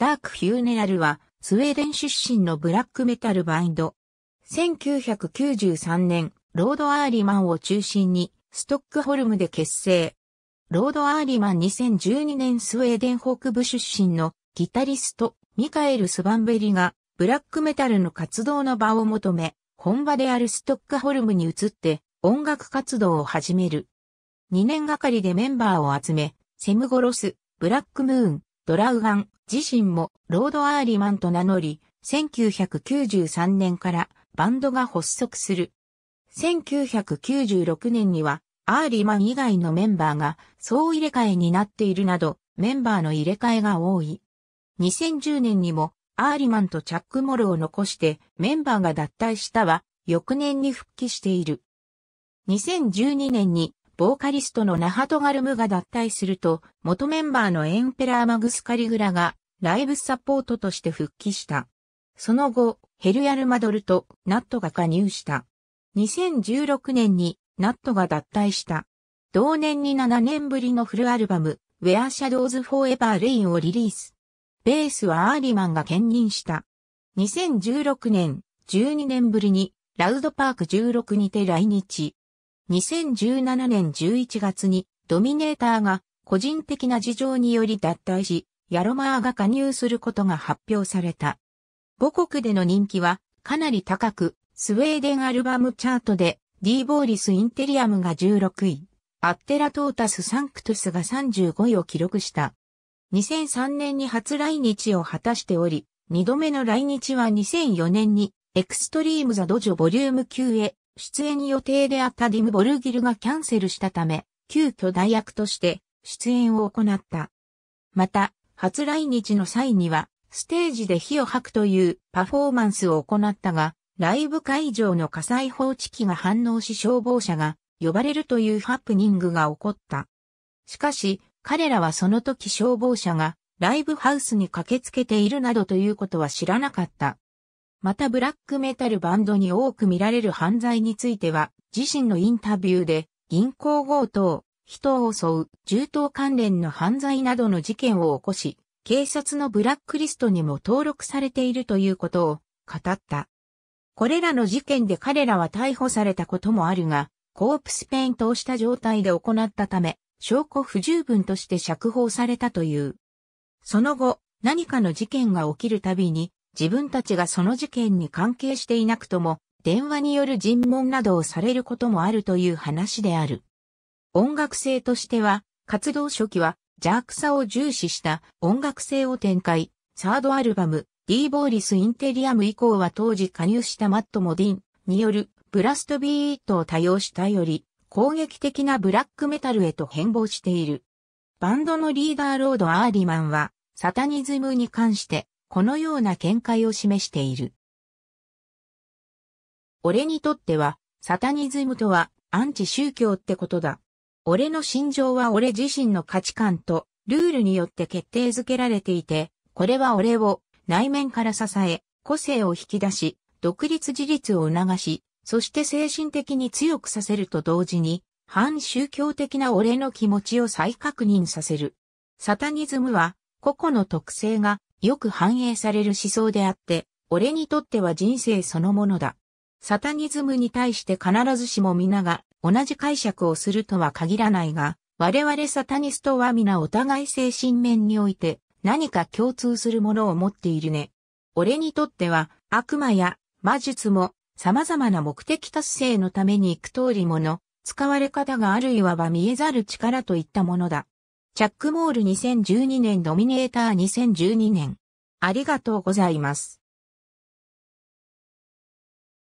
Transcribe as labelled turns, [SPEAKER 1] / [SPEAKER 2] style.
[SPEAKER 1] ダーク・フューネラルは、スウェーデン出身のブラックメタルバインド。1993年、ロード・アーリマンを中心に、ストックホルムで結成。ロード・アーリマン2012年スウェーデン北部出身のギタリスト、ミカエル・スバンベリが、ブラックメタルの活動の場を求め、本場であるストックホルムに移って、音楽活動を始める。2年がかりでメンバーを集め、セムゴロス、ブラックムーン、ドラウガン自身もロード・アーリマンと名乗り、1993年からバンドが発足する。1996年にはアーリマン以外のメンバーが総入れ替えになっているなど、メンバーの入れ替えが多い。2010年にもアーリマンとチャック・モルを残してメンバーが脱退したは、翌年に復帰している。2012年にボーカリストのナハトガルムが脱退すると、元メンバーのエンペラーマグスカリグラがライブサポートとして復帰した。その後、ヘルヤルマドルとナットが加入した。2016年にナットが脱退した。同年に7年ぶりのフルアルバム、Where Shadows Forever Rain をリリース。ベースはアーリマンが兼任した。2016年、12年ぶりに、ラウドパーク16にて来日。2017年11月にドミネーターが個人的な事情により脱退し、ヤロマーが加入することが発表された。母国での人気はかなり高く、スウェーデンアルバムチャートでディーボーリス・インテリアムが16位、アッテラ・トータス・サンクトゥスが35位を記録した。2003年に初来日を果たしており、2度目の来日は2004年にエクストリーム・ザ・ドジョボリューム9へ出演予定であったディム・ボルギルがキャンセルしたため、急遽代役として出演を行った。また、初来日の際には、ステージで火を吐くというパフォーマンスを行ったが、ライブ会場の火災報知機が反応し消防車が呼ばれるというハプニングが起こった。しかし、彼らはその時消防車がライブハウスに駆けつけているなどということは知らなかった。またブラックメタルバンドに多く見られる犯罪については、自身のインタビューで、銀行強盗、人を襲う、銃刀関連の犯罪などの事件を起こし、警察のブラックリストにも登録されているということを語った。これらの事件で彼らは逮捕されたこともあるが、コープスペイントをした状態で行ったため、証拠不十分として釈放されたという。その後、何かの事件が起きるたびに、自分たちがその事件に関係していなくとも、電話による尋問などをされることもあるという話である。音楽性としては、活動初期は、邪悪さを重視した音楽性を展開、サードアルバム、D ボーリス・インテリアム以降は当時加入したマット・モディンによるブラストビートを多用したより攻撃的なブラックメタルへと変貌している。バンドのリーダーロード・アーリマンはサタニズムに関してこのような見解を示している。俺にとっては、サタニズムとはアンチ宗教ってことだ。俺の心情は俺自身の価値観とルールによって決定づけられていて、これは俺を内面から支え、個性を引き出し、独立自立を促し、そして精神的に強くさせると同時に、反宗教的な俺の気持ちを再確認させる。サタニズムは、個々の特性がよく反映される思想であって、俺にとっては人生そのものだ。サタニズムに対して必ずしも皆が同じ解釈をするとは限らないが、我々サタニストは皆お互い精神面において何か共通するものを持っているね。俺にとっては悪魔や魔術も様々な目的達成のために行く通りもの使われ方があるいわば見えざる力といったものだ。チャックモール2012年ノミネーター2012年。ありがとうございます。